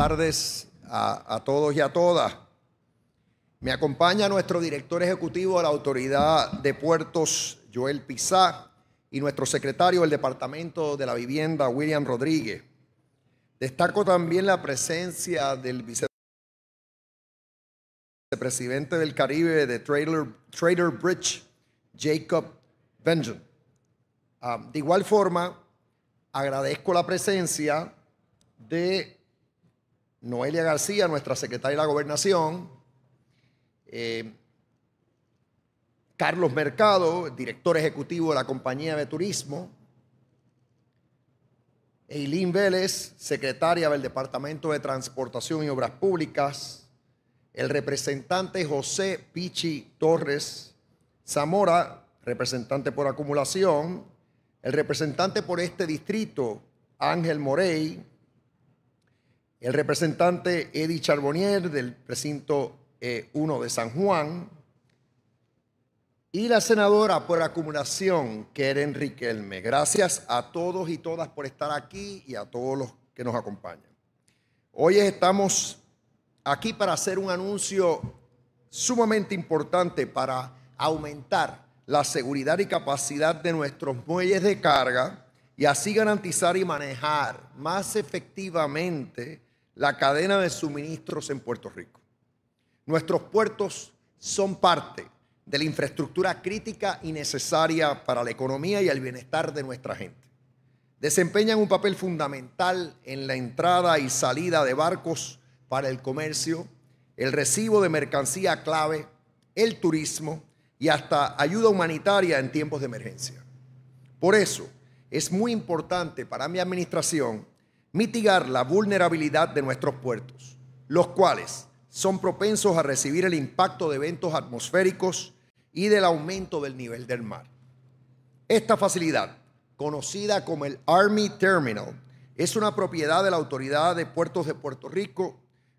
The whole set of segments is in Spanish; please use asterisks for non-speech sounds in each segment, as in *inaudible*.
tardes a, todos y a todas. Me acompaña nuestro director ejecutivo de la Autoridad de Puertos, Joel Pizá, y nuestro secretario del Departamento de la Vivienda, William Rodríguez. Destaco también la presencia del vicepresidente del Caribe de Trader, Trader Bridge, Jacob Benjamin. Ah, de igual forma, agradezco la presencia de Noelia García, nuestra secretaria de la gobernación, eh, Carlos Mercado, director ejecutivo de la compañía de turismo, Eileen Vélez, secretaria del Departamento de Transportación y Obras Públicas, el representante José Pichi Torres Zamora, representante por acumulación, el representante por este distrito, Ángel Morey, el representante Eddie Charbonnier del precinto 1 eh, de San Juan y la senadora por acumulación Keren Riquelme. Gracias a todos y todas por estar aquí y a todos los que nos acompañan. Hoy estamos aquí para hacer un anuncio sumamente importante para aumentar la seguridad y capacidad de nuestros muelles de carga y así garantizar y manejar más efectivamente la cadena de suministros en Puerto Rico. Nuestros puertos son parte de la infraestructura crítica y necesaria para la economía y el bienestar de nuestra gente. Desempeñan un papel fundamental en la entrada y salida de barcos para el comercio, el recibo de mercancía clave, el turismo y hasta ayuda humanitaria en tiempos de emergencia. Por eso es muy importante para mi administración mitigar la vulnerabilidad de nuestros puertos, los cuales son propensos a recibir el impacto de eventos atmosféricos y del aumento del nivel del mar. Esta facilidad, conocida como el Army Terminal, es una propiedad de la Autoridad de Puertos de Puerto Rico,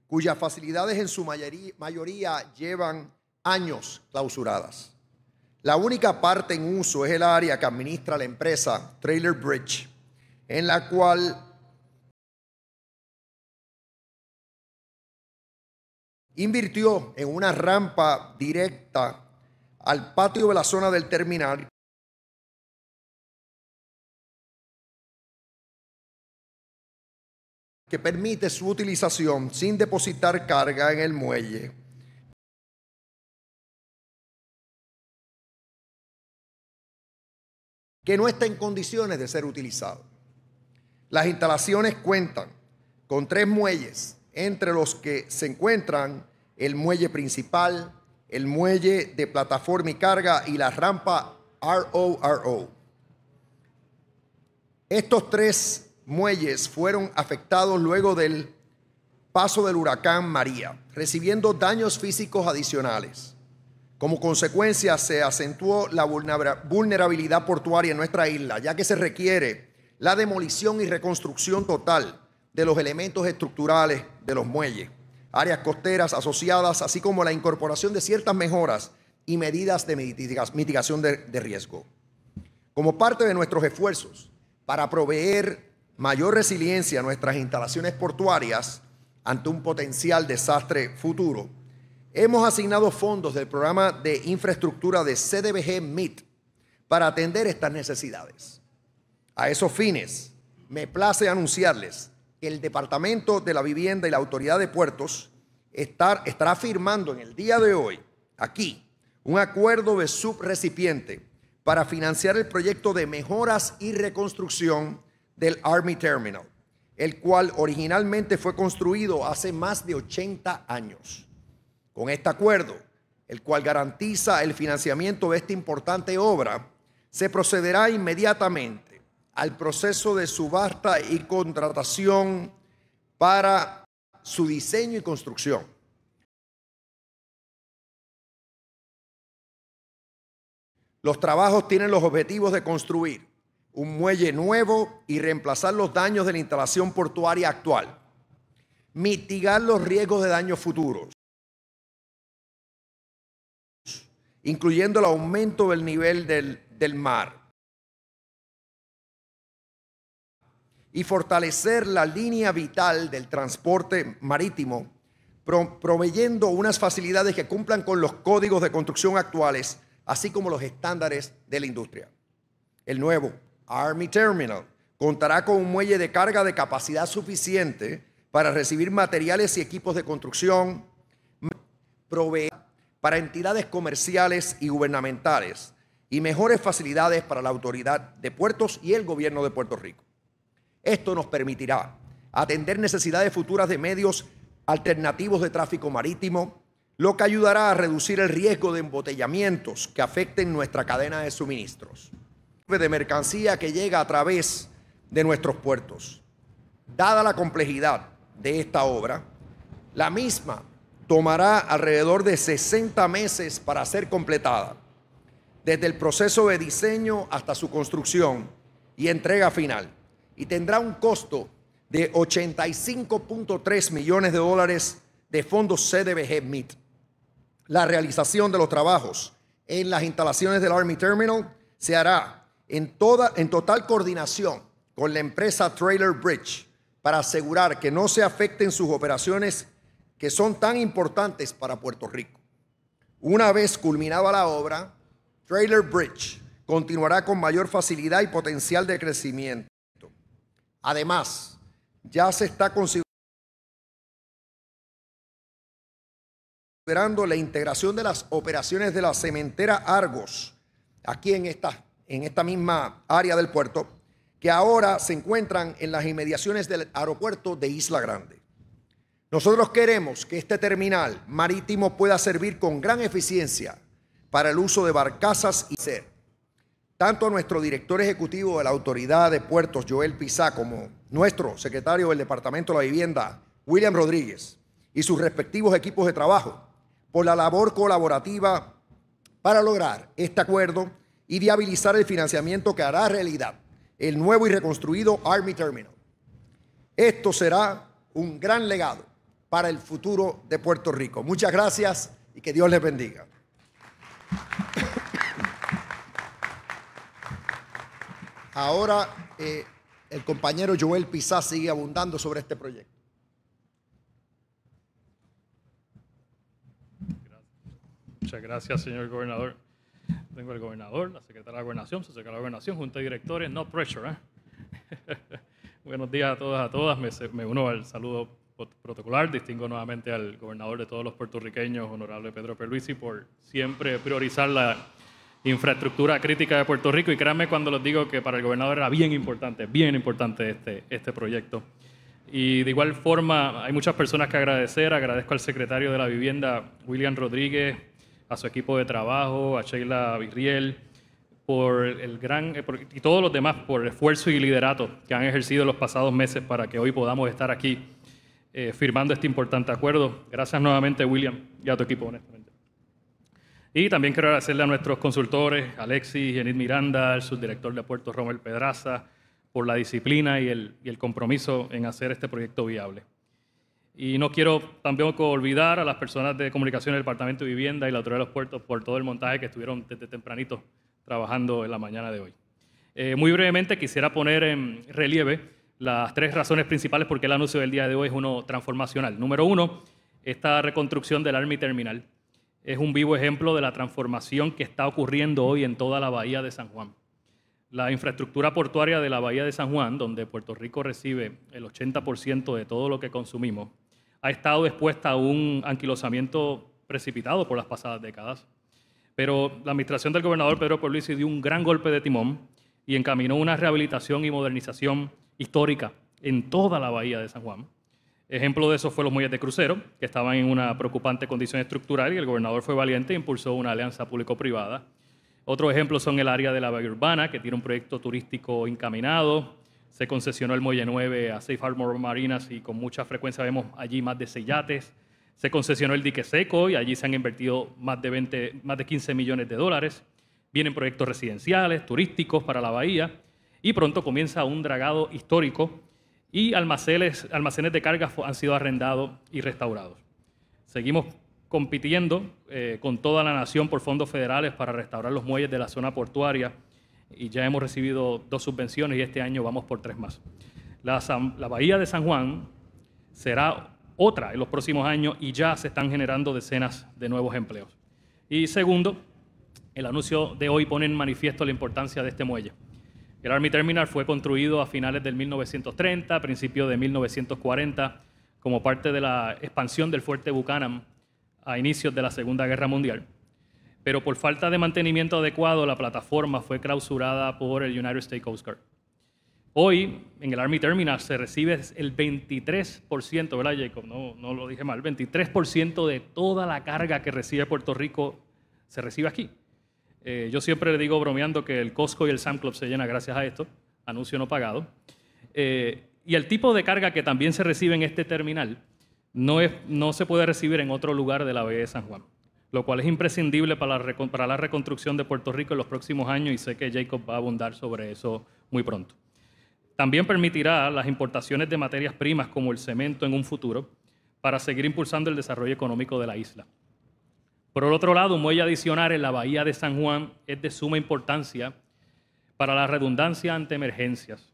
cuyas facilidades en su mayoría, llevan años clausuradas. La única parte en uso es el área que administra la empresa Trailer Bridge, en la cual invirtió en una rampa directa al patio de la zona del terminal que permite su utilización sin depositar carga en el muelle. que no está en condiciones de ser utilizado. Las instalaciones cuentan con tres muelles, entre los que se encuentran el muelle principal, el muelle de plataforma y carga y la rampa RORO. Estos tres muelles fueron afectados luego del paso del huracán María, recibiendo daños físicos adicionales. Como consecuencia, se acentuó la vulnerabilidad portuaria en nuestra isla, ya que se requiere la demolición y reconstrucción total de los elementos estructurales de los muelles áreas costeras asociadas, así como la incorporación de ciertas mejoras y medidas de mitigación de, riesgo. Como parte de nuestros esfuerzos para proveer mayor resiliencia a nuestras instalaciones portuarias ante un potencial desastre futuro, hemos asignado fondos del programa de infraestructura de CDBG MIT para atender estas necesidades. A esos fines, me place anunciarles el Departamento de la Vivienda y la Autoridad de Puertos estará firmando en el día de hoy, aquí, un acuerdo de subrecipiente para financiar el proyecto de mejoras y reconstrucción del Army Terminal, el cual originalmente fue construido hace más de 80 años. Con este acuerdo, el cual garantiza el financiamiento de esta importante obra, se procederá inmediatamente al proceso de subasta y contratación para su diseño y construcción. Los trabajos tienen los objetivos de construir un muelle nuevo y reemplazar los daños de la instalación portuaria actual, mitigar los riesgos de daños futuros, incluyendo el aumento del nivel del, mar, y fortalecer la línea vital del transporte marítimo, proveyendo unas facilidades que cumplan con los códigos de construcción actuales, así como los estándares de la industria. El nuevo Army Terminal contará con un muelle de carga de capacidad suficiente para recibir materiales y equipos de construcción, proveer para entidades comerciales y gubernamentales y mejores facilidades para la autoridad de puertos y el gobierno de Puerto Rico. Esto nos permitirá atender necesidades futuras de medios alternativos de tráfico marítimo, lo que ayudará a reducir el riesgo de embotellamientos que afecten nuestra cadena de suministros de mercancía que llega a través de nuestros puertos. Dada la complejidad de esta obra, la misma tomará alrededor de 60 meses para ser completada, desde el proceso de diseño hasta su construcción y entrega final y tendrá un costo de 85.3 millones de dólares de fondos CDBG MIT. La realización de los trabajos en las instalaciones del Army Terminal se hará en, toda, en total coordinación con la empresa Trailer Bridge para asegurar que no se afecten sus operaciones que son tan importantes para Puerto Rico. Una vez culminada la obra, Trailer Bridge continuará con mayor facilidad y potencial de crecimiento. Además, ya se está considerando la integración de las operaciones de la cementera Argos, aquí en esta, en esta misma área del puerto, que ahora se encuentran en las inmediaciones del aeropuerto de Isla Grande. Nosotros queremos que este terminal marítimo pueda servir con gran eficiencia para el uso de barcazas y ser tanto nuestro director ejecutivo de la Autoridad de Puertos, Joel Pizá, como nuestro secretario del Departamento de la Vivienda, William Rodríguez, y sus respectivos equipos de trabajo, por la labor colaborativa para lograr este acuerdo y viabilizar el financiamiento que hará realidad el nuevo y reconstruido Army Terminal. Esto será un gran legado para el futuro de Puerto Rico. Muchas gracias y que Dios les bendiga. Ahora eh, el compañero Joel Pizá sigue abundando sobre este proyecto. Muchas gracias, señor gobernador. Tengo el gobernador, la secretaria de gobernación, su secretaria de gobernación, junta directores, no pressure. ¿eh? *laughs* Buenos días a todas, a todas. Me, me uno al saludo protocolar. Distingo nuevamente al gobernador de todos los puertorriqueños, honorable Pedro Perluisi, por siempre priorizar la infraestructura crítica de Puerto Rico y créanme cuando les digo que para el gobernador era bien importante, bien importante este, este proyecto. Y de igual forma hay muchas personas que agradecer, agradezco al secretario de la vivienda, William Rodríguez, a su equipo de trabajo, a Sheila Virriel, por el gran, eh, y todos los demás por el esfuerzo y liderato que han ejercido los pasados meses para que hoy podamos estar aquí eh, firmando este importante acuerdo. Gracias nuevamente William y a tu equipo, honestamente. Y también quiero agradecerle a nuestros consultores, Alexis, Enid Miranda, al subdirector de Puerto Rommel Pedraza, por la disciplina y el, compromiso en hacer este proyecto viable. Y no quiero tampoco olvidar a las personas de comunicación del Departamento de Vivienda y la Autoridad de los Puertos por todo el montaje que estuvieron desde tempranito trabajando en la mañana de hoy. Eh, muy brevemente quisiera poner en relieve las tres razones principales por qué el anuncio del día de hoy es uno transformacional. Número uno, esta reconstrucción del Army Terminal es un vivo ejemplo de la transformación que está ocurriendo hoy en toda la bahía de San Juan. La infraestructura portuaria de la bahía de San Juan, donde Puerto Rico recibe el 80% de todo lo que consumimos, ha estado expuesta a un anquilosamiento precipitado por las pasadas décadas. Pero la administración del gobernador Pedro Pierluisi dio un gran golpe de timón y encaminó una rehabilitación y modernización histórica en toda la bahía de San Juan Ejemplo de eso fue los muelles de crucero, que estaban en una preocupante condición estructural y el gobernador fue valiente e impulsó una alianza público-privada. Otro ejemplo son el área de la Bahía Urbana, que tiene un proyecto turístico encaminado. Se concesionó el Muelle 9 a Safe Harbor Marinas y con mucha frecuencia vemos allí más de seis yates. Se concesionó el dique seco y allí se han invertido más de, 20, más de 15 millones de dólares. Vienen proyectos residenciales, turísticos para la bahía y pronto comienza un dragado histórico y almacenes, almacenes de carga han sido arrendados y restaurados. Seguimos compitiendo eh, con toda la nación por fondos federales para restaurar los muelles de la zona portuaria y ya hemos recibido dos subvenciones y este año vamos por tres más. la Bahía de San Juan será otra en los próximos años y ya se están generando decenas de nuevos empleos. Y segundo, el anuncio de hoy pone en manifiesto la importancia de este muelle. El Army Terminal fue construido a finales del 1930, a principios de 1940, como parte de la expansión del fuerte Buchanan a inicios de la Segunda Guerra Mundial. Pero por falta de mantenimiento adecuado, la plataforma fue clausurada por el United States Coast Guard. Hoy, en el Army Terminal, se recibe el 23%, ¿verdad, Jacob? No, no lo dije mal, 23% de toda la carga que recibe Puerto Rico se recibe aquí. Eh, yo siempre le digo bromeando que el Costco y el Sam Club se llenan gracias a esto, anuncio no pagado. Eh, y el tipo de carga que también se recibe en este terminal no, se puede recibir en otro lugar de la Bahía de San Juan, lo cual es imprescindible para la, para la reconstrucción de Puerto Rico en los próximos años y sé que Jacob va a abundar sobre eso muy pronto. También permitirá las importaciones de materias primas como el cemento en un futuro para seguir impulsando el desarrollo económico de la isla. Por el otro lado, un muelle adicional en la bahía de San Juan es de suma importancia para la redundancia ante emergencias.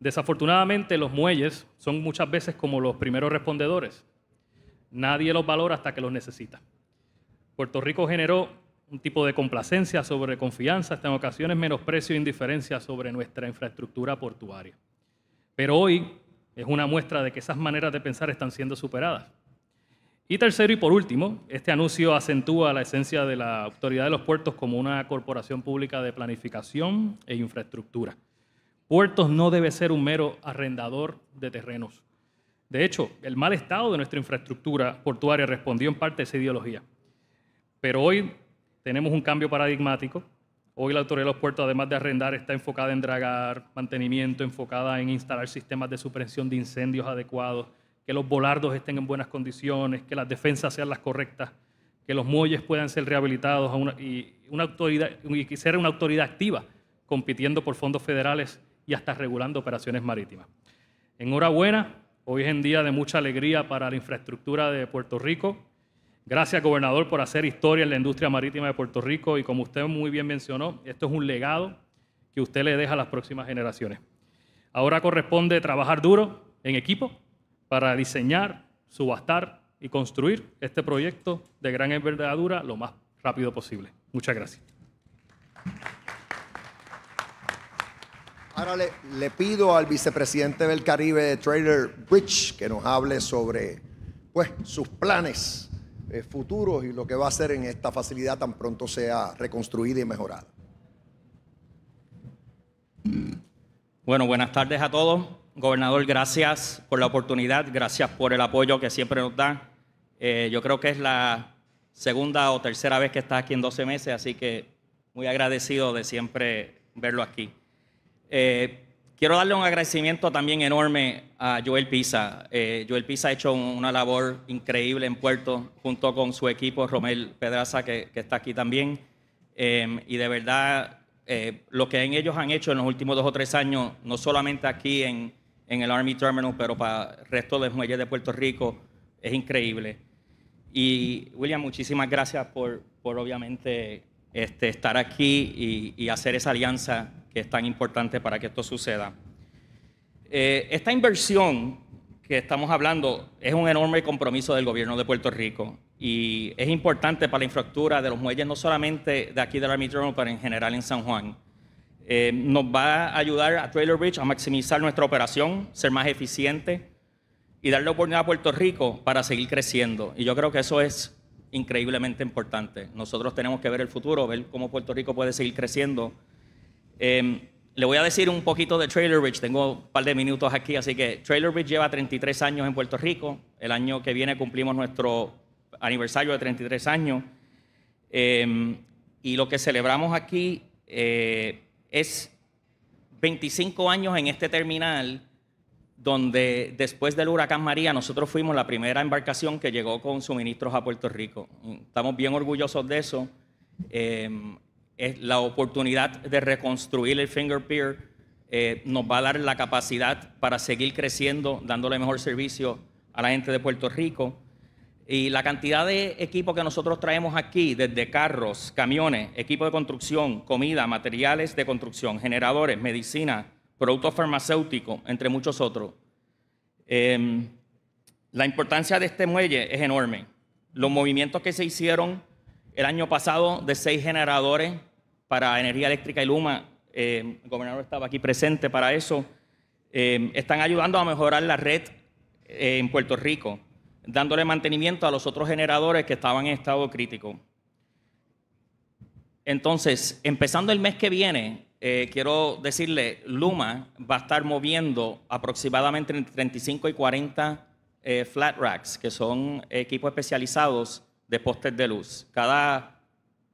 Desafortunadamente, los muelles son muchas veces como los primeros respondedores. Nadie los valora hasta que los necesita. Puerto Rico generó un tipo de complacencia sobre confianza, hasta en ocasiones menosprecio e indiferencia sobre nuestra infraestructura portuaria. Pero hoy es una muestra de que esas maneras de pensar están siendo superadas. Y tercero y por último, este anuncio acentúa la esencia de la Autoridad de los Puertos como una corporación pública de planificación e infraestructura. Puertos no debe ser un mero arrendador de terrenos. De hecho, el mal estado de nuestra infraestructura portuaria respondió en parte a esa ideología. Pero hoy tenemos un cambio paradigmático. Hoy la Autoridad de los Puertos, además de arrendar, está enfocada en dragar, mantenimiento, enfocada en instalar sistemas de supresión de incendios adecuados, que los volardos estén en buenas condiciones, que las defensas sean las correctas, que los muelles puedan ser rehabilitados y, una autoridad, y ser una autoridad activa, compitiendo por fondos federales y hasta regulando operaciones marítimas. Enhorabuena, hoy es un día de mucha alegría para la infraestructura de Puerto Rico. Gracias, gobernador, por hacer historia en la industria marítima de Puerto Rico y como usted muy bien mencionó, esto es un legado que usted le deja a las próximas generaciones. Ahora corresponde trabajar duro, en equipo, para diseñar, subastar y construir este proyecto de gran envergadura lo más rápido posible. Muchas gracias. Ahora le, pido al vicepresidente del Caribe de Trader Bridge que nos hable sobre pues, sus planes eh, futuros y lo que va a hacer en esta facilidad tan pronto sea reconstruida y mejorada. Bueno, buenas tardes a todos. Gobernador, gracias por la oportunidad, gracias por el apoyo que siempre nos da. Eh, yo creo que es la segunda o tercera vez que está aquí en 12 meses, así que muy agradecido de siempre verlo aquí. Eh, quiero darle un agradecimiento también enorme a Joel Pisa. Eh, Joel Pisa ha hecho una labor increíble en Puerto junto con su equipo, Romel Pedraza, que, que está aquí también. Em, y de verdad, lo que en ellos han hecho en los últimos dos o tres años, no solamente aquí en en el Army Terminal, pero para el resto de los muelles de Puerto Rico es increíble. Y William, muchísimas gracias por, por obviamente este, estar aquí y, hacer esa alianza que es tan importante para que esto suceda. Eh, esta inversión que estamos hablando es un enorme compromiso del gobierno de Puerto Rico y es importante para la infraestructura de los muelles, no solamente de aquí del Army Terminal, pero en general en San Juan. Eh, nos va a ayudar a Trailer Bridge a maximizar nuestra operación, ser más eficiente y darle oportunidad a Puerto Rico para seguir creciendo. Y yo creo que eso es increíblemente importante. Nosotros tenemos que ver el futuro, ver cómo Puerto Rico puede seguir creciendo. Em, le voy a decir un poquito de Trailer Bridge. Tengo un par de minutos aquí, así que Trailer Bridge lleva 33 años en Puerto Rico. El año que viene cumplimos nuestro aniversario de 33 años. Em, y lo que celebramos aquí eh, es 25 años en este terminal donde después del huracán María nosotros fuimos la primera embarcación que llegó con suministros a Puerto Rico. Estamos bien orgullosos de eso. Em, la oportunidad de reconstruir el Finger Pier eh, nos va a dar la capacidad para seguir creciendo, dándole mejor servicio a la gente de Puerto Rico. Y la cantidad de equipos que nosotros traemos aquí, desde carros, camiones, equipo de construcción, comida, materiales de construcción, generadores, medicina, productos farmacéuticos, entre muchos otros. Em, la importancia de este muelle es enorme. Los movimientos que se hicieron el año pasado de seis generadores para energía eléctrica y Luma, em, el gobernador estaba aquí presente para eso, em, están ayudando a mejorar la red eh, en Puerto Rico dándole mantenimiento a los otros generadores que estaban en estado crítico. Entonces, empezando el mes que viene, eh, quiero decirle, Luma va a estar moviendo aproximadamente entre 35 y 40 eh, flat racks, que son equipos especializados de postes de luz. Cada,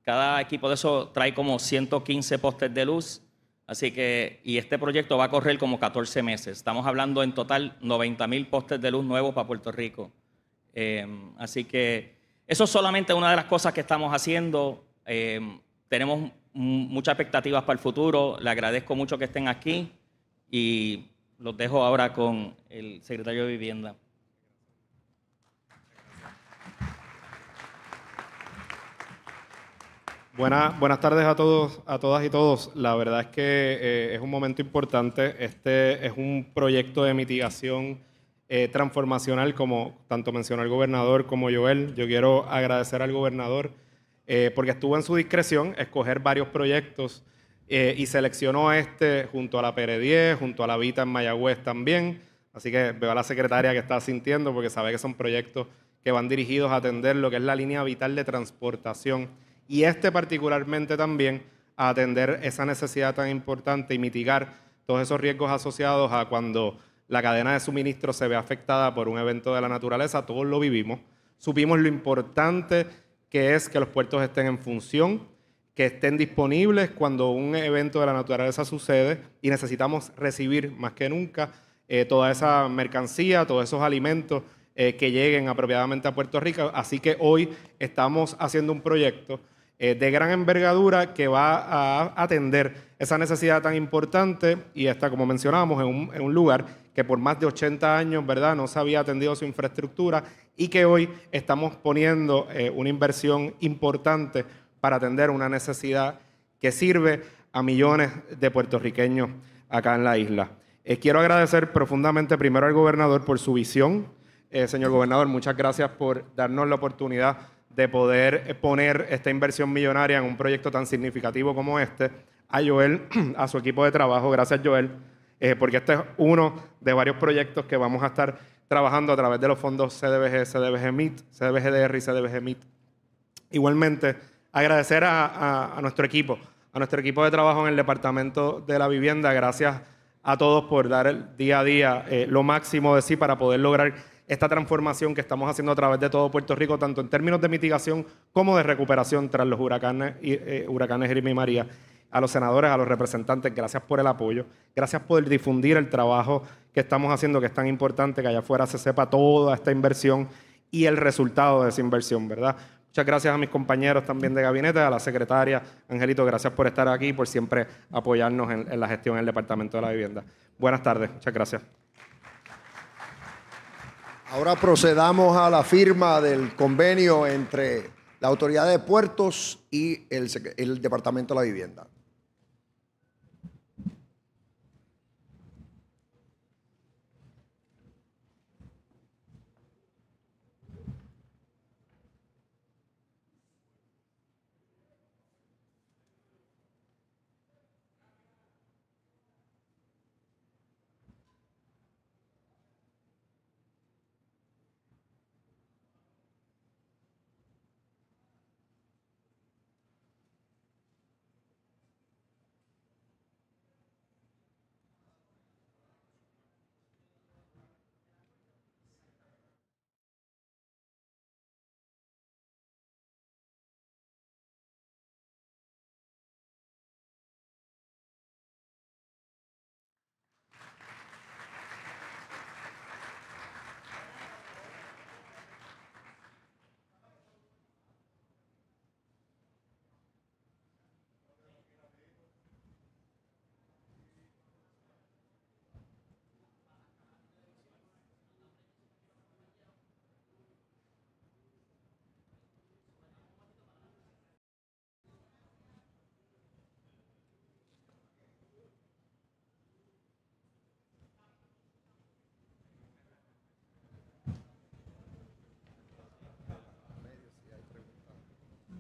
cada equipo de eso trae como 115 postes de luz, así que, y este proyecto va a correr como 14 meses. Estamos hablando en total 90 mil postes de luz nuevos para Puerto Rico. Em, así que eso es solamente una de las cosas que estamos haciendo. Em, tenemos muchas expectativas para el futuro. Le agradezco mucho que estén aquí y los dejo ahora con el secretario de Vivienda. Buenas, buenas tardes a todos, a todas y todos. La verdad es que eh, es un momento importante. Este es un proyecto de mitigación eh, transformacional, como tanto mencionó el gobernador como Joel. Yo quiero agradecer al gobernador eh, porque estuvo en su discreción escoger varios proyectos eh, y seleccionó este junto a la 10 junto a la Vita en Mayagüez también. Así que veo a la secretaria que está sintiendo porque sabe que son proyectos que van dirigidos a atender lo que es la línea vital de transportación y este particularmente también a atender esa necesidad tan importante y mitigar todos esos riesgos asociados a cuando la cadena de suministro se ve afectada por un evento de la naturaleza, todos lo vivimos, supimos lo importante que es que los puertos estén en función, que estén disponibles cuando un evento de la naturaleza sucede y necesitamos recibir más que nunca eh, toda esa mercancía, todos esos alimentos eh, que lleguen apropiadamente a Puerto Rico. Así que hoy estamos haciendo un proyecto eh, de gran envergadura que va a atender esa necesidad tan importante y está, como mencionábamos, en un, lugar que por más de 80 años ¿verdad? no se había atendido su infraestructura y que hoy estamos poniendo eh, una inversión importante para atender una necesidad que sirve a millones de puertorriqueños acá en la isla. Eh, quiero agradecer profundamente primero al gobernador por su visión. señor gobernador, muchas gracias por darnos la oportunidad de poder poner esta inversión millonaria en un proyecto tan significativo como este. A Joel, *clears throat* a su equipo de trabajo, gracias Joel, eh, porque este es uno de varios proyectos que vamos a estar trabajando a través de los fondos CDBG, CDBG MIT, CDBGDR y CDBG Igualmente, agradecer a, nuestro equipo, a nuestro equipo de trabajo en el Departamento de la Vivienda, gracias a todos por dar el día a día eh, lo máximo de sí para poder lograr esta transformación que estamos haciendo a través de todo Puerto Rico, tanto en términos de mitigación como de recuperación tras los huracanes, eh, huracanes Irma y María. A los senadores, a los representantes, gracias por el apoyo, gracias por difundir el trabajo que estamos haciendo, que es tan importante que allá afuera se sepa toda esta inversión y el resultado de esa inversión, ¿verdad? Muchas gracias a mis compañeros también de gabinete, a la secretaria. Angelito, gracias por estar aquí y por siempre apoyarnos en, en, la gestión en el Departamento de la Vivienda. Buenas tardes, muchas gracias. Ahora procedamos a la firma del convenio entre la Autoridad de Puertos y el, el Departamento de la Vivienda.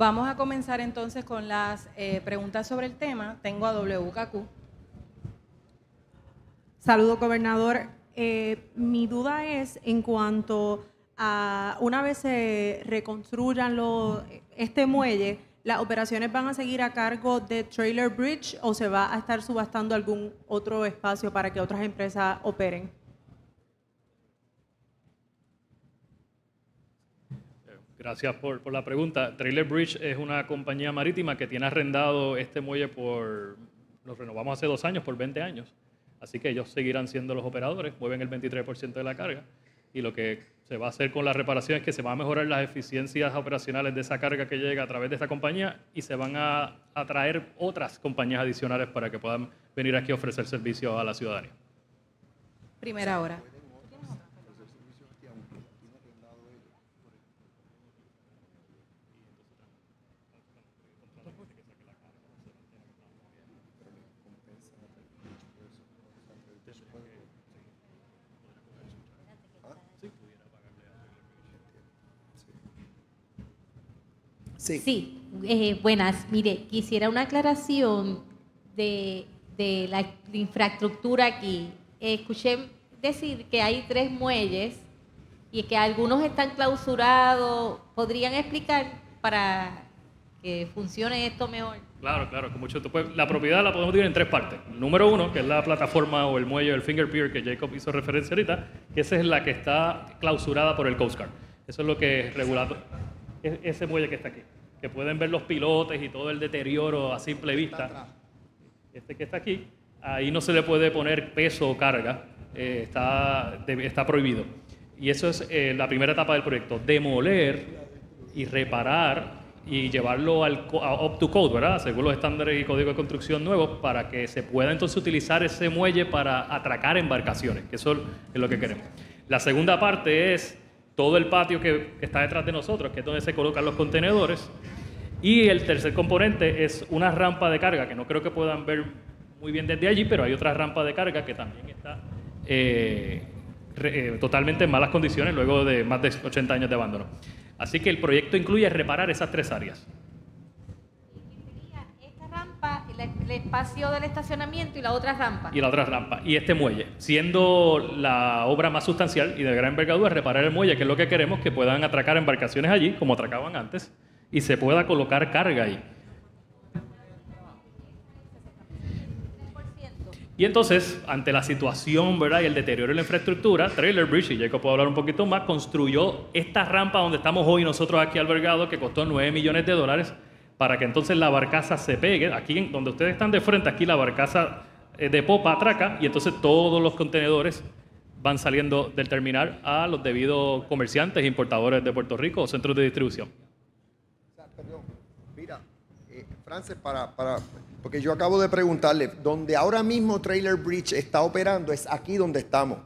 Vamos a comenzar entonces con las eh, preguntas sobre el tema. Tengo a WKQ. Saludo, gobernador. Eh, mi duda es en cuanto a una vez se reconstruyan este muelle, ¿las operaciones van a seguir a cargo de Trailer Bridge o se va a estar subastando algún otro espacio para que otras empresas operen? Gracias por, por, la pregunta. Trailer Bridge es una compañía marítima que tiene arrendado este muelle por, lo renovamos hace dos años, por 20 años. Así que ellos seguirán siendo los operadores, mueven el 23% de la carga y lo que se va a hacer con la reparación es que se van a mejorar las eficiencias operacionales de esa carga que llega a través de esta compañía y se van a atraer otras compañías adicionales para que puedan venir aquí a ofrecer servicios a la ciudadanía. Primera hora. Sí. Eh, buenas. Mire, quisiera una aclaración de, la infraestructura aquí. Escuché decir que hay tres muelles y que algunos están clausurados. ¿Podrían explicar para que funcione esto mejor? Claro, claro, con mucho pues, la propiedad la podemos dividir en tres partes. Número uno, que es la plataforma o el muelle, del finger pier que Jacob hizo referencia ahorita, que esa es la que está clausurada por el Coast Guard. Eso es lo que es regulado, ese muelle que está aquí que pueden ver los pilotes y todo el deterioro a simple este vista. Este que está aquí, ahí no se le puede poner peso o carga, eh, está, está prohibido. Y eso es eh, la primera etapa del proyecto, demoler y reparar y llevarlo al, up to code, ¿verdad? Según los estándares y códigos de construcción nuevos, para que se pueda entonces utilizar ese muelle para atracar embarcaciones, que eso es lo que queremos. La segunda parte es todo el patio que, está detrás de nosotros, que es donde se colocan los contenedores. Y el tercer componente es una rampa de carga, que no creo que puedan ver muy bien desde allí, pero hay otra rampa de carga que también está eh, eh, totalmente en malas condiciones luego de más de 80 años de abandono. Así que el proyecto incluye reparar esas tres áreas el espacio del estacionamiento y la otra rampa. Y la otra rampa. Y este muelle, siendo la obra más sustancial y de gran envergadura, reparar el muelle, que es lo que queremos, que puedan atracar embarcaciones allí, como atracaban antes, y se pueda colocar carga ahí. Y entonces, ante la situación ¿verdad? y el deterioro de la infraestructura, Trailer Bridge, y Jacob puede hablar un poquito más, construyó esta rampa donde estamos hoy nosotros aquí albergados, que costó 9 millones de dólares, para que entonces la barcaza se pegue. Aquí donde ustedes están de frente, aquí la barcaza eh, de popa atraca y entonces todos los contenedores van saliendo del terminal a los debidos comerciantes e importadores de Puerto Rico o centros de distribución. Perdón, mira, eh, Francis, para, porque yo acabo de preguntarle, donde ahora mismo Trailer Bridge está operando es aquí donde estamos.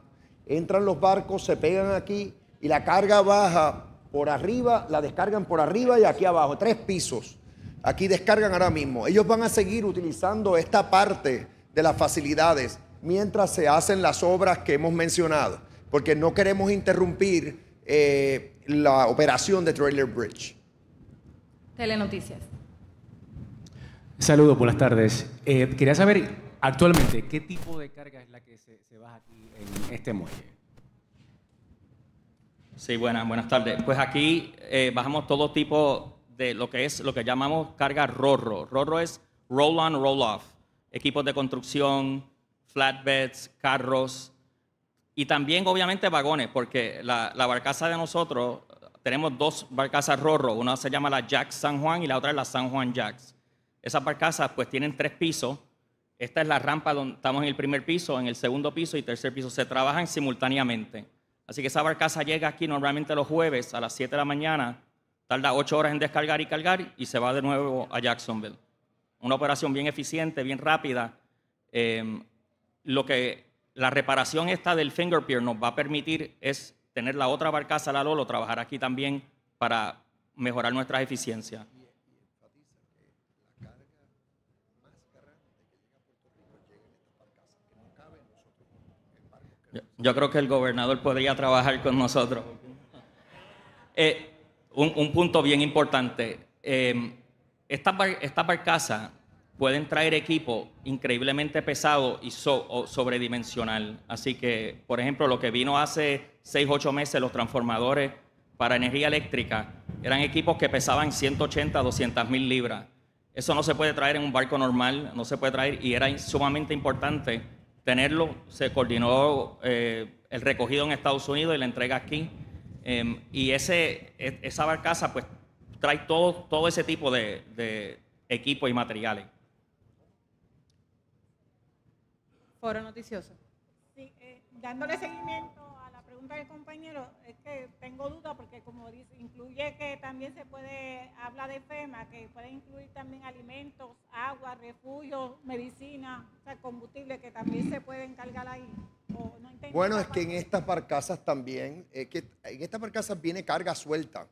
Entran los barcos, se pegan aquí y la carga baja por arriba, la descargan por arriba y aquí abajo, tres pisos aquí descargan ahora mismo. Ellos van a seguir utilizando esta parte de las facilidades mientras se hacen las obras que hemos mencionado, porque no queremos interrumpir eh, la operación de Trailer Bridge. Telenoticias. Saludos, buenas tardes. Eh, quería saber actualmente qué tipo de carga es la que se, baja aquí en este muelle. Sí, buenas, buenas tardes. Pues aquí eh, bajamos todo tipo de lo que es lo que llamamos carga RORRO. RORRO es roll on, roll off. Equipos de construcción, flatbeds, carros y también obviamente vagones, porque la, barcaza de nosotros, tenemos dos barcazas RORRO, una se llama la Jack San Juan y la otra es la San Juan Jacks. Esas barcazas pues tienen tres pisos. Esta es la rampa donde estamos en el primer piso, en el segundo piso y tercer piso. Se trabajan simultáneamente. Así que esa barcaza llega aquí normalmente los jueves a las 7 de la mañana Tarda ocho horas en descargar y cargar y se va de nuevo a Jacksonville. Una operación bien eficiente, bien rápida. Em, lo que la reparación esta del finger pier nos va a permitir es tener la otra barcaza, la Lolo, trabajar aquí también para mejorar nuestras eficiencias. Yo creo que el gobernador podría trabajar con nosotros. Eh, un, punto bien importante. Em, estas, pueden traer equipo increíblemente pesado y sobredimensional. Así que, por ejemplo, lo que vino hace 6, ocho meses, los transformadores para energía eléctrica, eran equipos que pesaban 180, 200 mil libras. Eso no se puede traer en un barco normal, no se puede traer, y era sumamente importante tenerlo. Se coordinó eh, el recogido en Estados Unidos y la entrega aquí. Em, y ese, e, esa barcaza pues trae todo, todo ese tipo de, equipos y materiales. Foro noticioso. Sí, eh, dándole seguimiento compañero es que tengo duda porque como dice, incluye que también se puede, hablar de FEMA, que puede incluir también alimentos, agua, refugio, medicina, combustible que también se pueden cargar ahí. O no bueno, es que en estas parcasas también, es eh, que en estas parcasas viene carga suelta.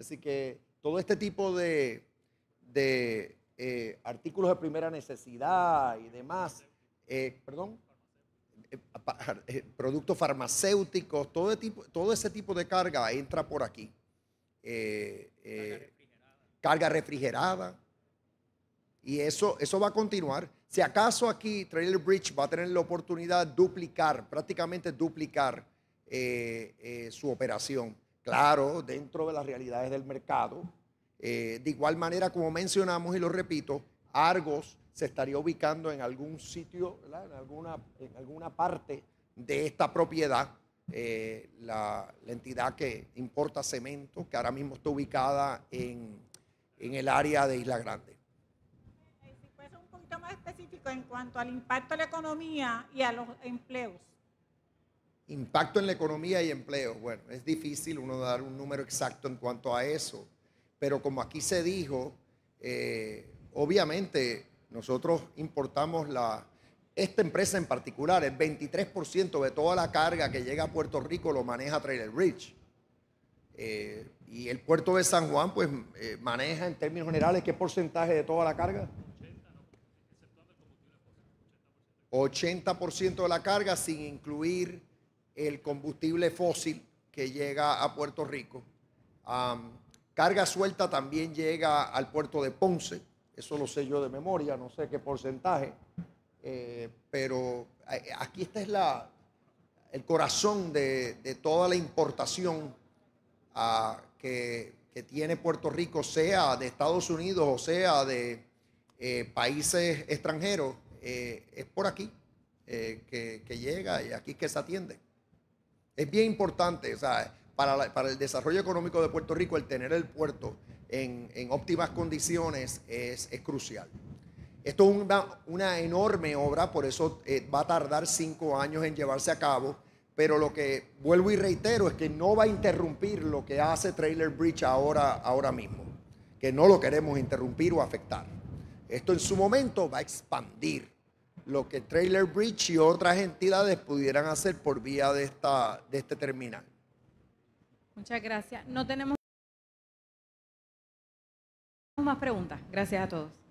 Así que todo este tipo de, de eh, artículos de primera necesidad y demás, eh, perdón eh, *laughs* eh, productos farmacéuticos, todo, ese tipo de carga entra por aquí. Eh, carga, refrigerada. Y eso, eso va a continuar. Si acaso aquí Trailer Bridge va a tener la oportunidad de duplicar, prácticamente duplicar su operación. Claro, dentro de las realidades del mercado. de igual manera, como mencionamos y lo repito, Argos se estaría ubicando en algún sitio, En, alguna, en alguna parte de esta propiedad. Eh, la, entidad que importa cemento, que ahora mismo está ubicada en, el área de Isla Grande. Eh, si un poquito más específico en cuanto al impacto en la economía y a los empleos. Impacto en la economía y empleos. Bueno, es difícil uno dar un número exacto en cuanto a eso, pero como aquí se dijo, eh, obviamente nosotros importamos la, esta empresa en particular, el 23% de toda la carga que llega a Puerto Rico lo maneja Trailer Bridge. Eh, y el puerto de San Juan, pues, eh, maneja en términos generales qué porcentaje de toda la carga. 80% de la carga sin incluir el combustible fósil que llega a Puerto Rico. carga suelta también llega al puerto de Ponce, eso lo sé yo de memoria, no sé qué porcentaje. Eh, pero eh, aquí está es la, el corazón de, toda la importación ah, que, tiene Puerto Rico, sea de Estados Unidos o sea de eh, países extranjeros, es por aquí que, llega y aquí que se atiende. Es bien importante, para, para el desarrollo económico de Puerto Rico el tener el puerto en, óptimas condiciones es, crucial. Esto es una, una enorme obra, por eso eh, va a tardar cinco años en llevarse a cabo, pero lo que vuelvo y reitero es que no va a interrumpir lo que hace Trailer Bridge ahora, ahora mismo, que no lo queremos interrumpir o afectar. Esto en su momento va a expandir lo que Trailer Bridge y otras entidades pudieran hacer por vía de, esta, de este terminal. Muchas gracias. No tenemos más preguntas. Gracias a todos.